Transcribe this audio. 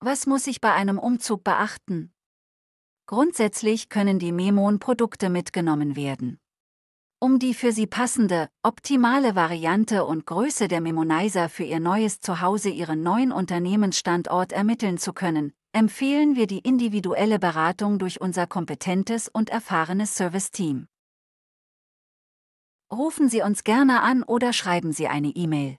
Was muss ich bei einem Umzug beachten? Grundsätzlich können die Memon-Produkte mitgenommen werden. Um die für Sie passende, optimale Variante und Größe der Memonizer für Ihr neues Zuhause Ihren neuen Unternehmensstandort ermitteln zu können, empfehlen wir die individuelle Beratung durch unser kompetentes und erfahrenes Serviceteam. Rufen Sie uns gerne an oder schreiben Sie eine E-Mail.